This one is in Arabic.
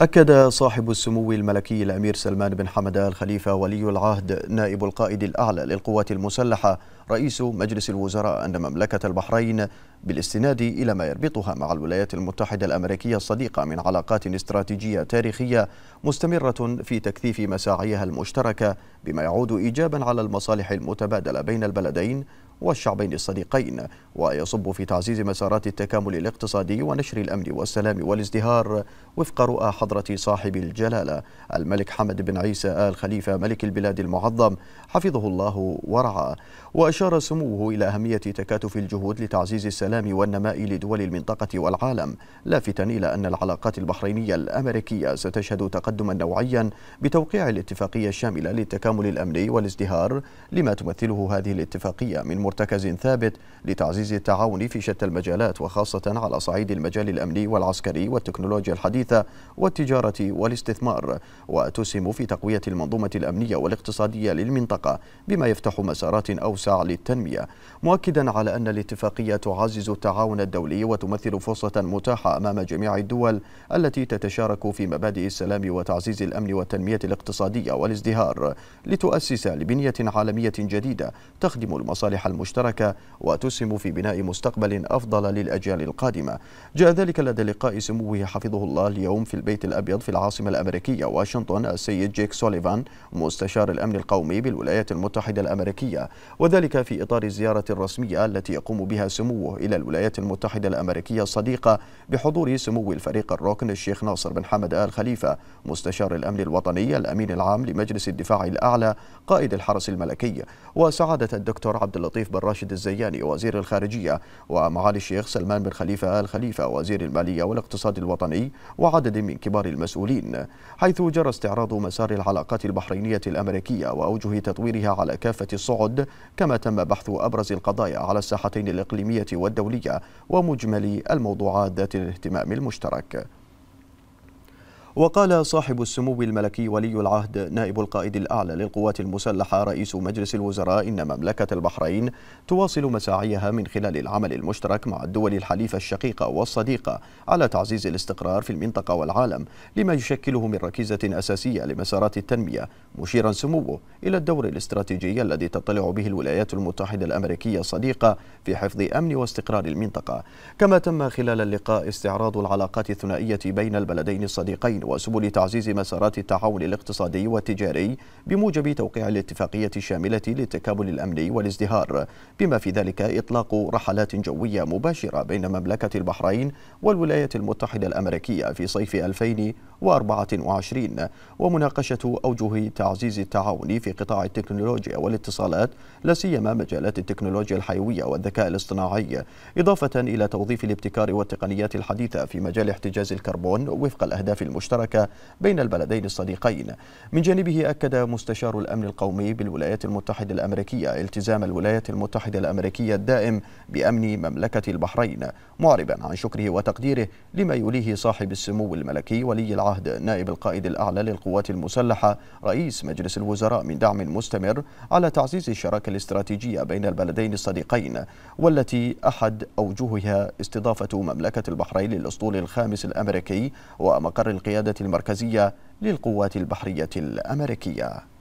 أكد صاحب السمو الملكي الأمير سلمان بن حمد الخليفة خليفة ولي العهد نائب القائد الأعلى للقوات المسلحة رئيس مجلس الوزراء أن مملكة البحرين بالاستناد إلى ما يربطها مع الولايات المتحدة الأمريكية الصديقة من علاقات استراتيجية تاريخية مستمرة في تكثيف مساعيها المشتركة بما يعود إيجابا على المصالح المتبادلة بين البلدين والشعبين الصديقين ويصب في تعزيز مسارات التكامل الاقتصادي ونشر الأمن والسلام والازدهار وفق رؤى حضرة صاحب الجلالة الملك حمد بن عيسى آل خليفة ملك البلاد المعظم حفظه الله ورعاه وأشار سموه إلى أهمية تكاتف الجهود لتعزيز السلام والنماء لدول المنطقة والعالم لافتا إلى أن العلاقات البحرينية الأمريكية ستشهد تقدما نوعيا بتوقيع الاتفاقية الشاملة للتكامل الأمني والازدهار لما تمثله هذه الاتفاقية من مرتكز ثابت لتعزيز التعاون في شتى المجالات وخاصة على صعيد المجال الأمني والعسكري والتكنولوجيا الحديثة والتجارة والاستثمار وتسهم في تقوية المنظومة الأمنية والاقتصادية للمنطقة بما يفتح مسارات أوسع للتنمية مؤكدا على أن الاتفاقية تعزز التعاون الدولي وتمثل فرصة متاحة أمام جميع الدول التي تتشارك في مبادئ السلام وتعزيز الأمن والتنمية الاقتصادية والازدهار لتؤسس لبنية عالمية جديدة تخدم المصالح المتحدة مشتركة وتسهم في بناء مستقبل أفضل للأجيال القادمة جاء ذلك لدى لقاء سموه حفظه الله اليوم في البيت الأبيض في العاصمة الأمريكية واشنطن السيد جيك سوليفان مستشار الأمن القومي بالولايات المتحدة الأمريكية وذلك في إطار الزيارة الرسمية التي يقوم بها سموه إلى الولايات المتحدة الأمريكية الصديقة بحضور سمو الفريق الركن الشيخ ناصر بن حمد آل خليفة مستشار الأمن الوطني الأمين العام لمجلس الدفاع الأعلى قائد الحرس الملكي وسعادة الدكتور عبد اللطيف الشريف بن راشد الزياني وزير الخارجية ومعالي الشيخ سلمان بن خليفة آل خليفة وزير المالية والاقتصاد الوطني وعدد من كبار المسؤولين حيث جرى استعراض مسار العلاقات البحرينية الأمريكية وأوجه تطويرها على كافة الصعد كما تم بحث أبرز القضايا على الساحتين الإقليمية والدولية ومجمل الموضوعات ذات الاهتمام المشترك وقال صاحب السمو الملكي ولي العهد نائب القائد الأعلى للقوات المسلحة رئيس مجلس الوزراء إن مملكة البحرين تواصل مساعيها من خلال العمل المشترك مع الدول الحليفة الشقيقة والصديقة على تعزيز الاستقرار في المنطقة والعالم لما يشكله من ركيزة أساسية لمسارات التنمية مشيرا سموه إلى الدور الاستراتيجي الذي تطلع به الولايات المتحدة الأمريكية الصديقة في حفظ أمن واستقرار المنطقة كما تم خلال اللقاء استعراض العلاقات الثنائية بين البلدين الصديقين وسبل تعزيز مسارات التعاون الاقتصادي والتجاري بموجب توقيع الاتفاقية الشاملة للتكامل الأمني والازدهار بما في ذلك إطلاق رحلات جوية مباشرة بين مملكة البحرين والولايات المتحدة الأمريكية في صيف 2024 ومناقشة أوجه تعزيز التعاون في قطاع التكنولوجيا والاتصالات لا سيما مجالات التكنولوجيا الحيوية والذكاء الاصطناعي إضافة إلى توظيف الابتكار والتقنيات الحديثة في مجال احتجاز الكربون وفق الأهداف المشتركة المشتركة بين البلدين الصديقين من جانبه أكد مستشار الأمن القومي بالولايات المتحدة الأمريكية التزام الولايات المتحدة الأمريكية الدائم بأمن مملكة البحرين معربا عن شكره وتقديره لما يوليه صاحب السمو الملكي ولي العهد نائب القائد الأعلى للقوات المسلحة رئيس مجلس الوزراء من دعم مستمر على تعزيز الشراكة الاستراتيجية بين البلدين الصديقين والتي أحد أوجهها استضافة مملكة البحرين للأسطول الخامس الأمريكي ومقر القيادة القيادة المركزية للقوات البحرية الأمريكية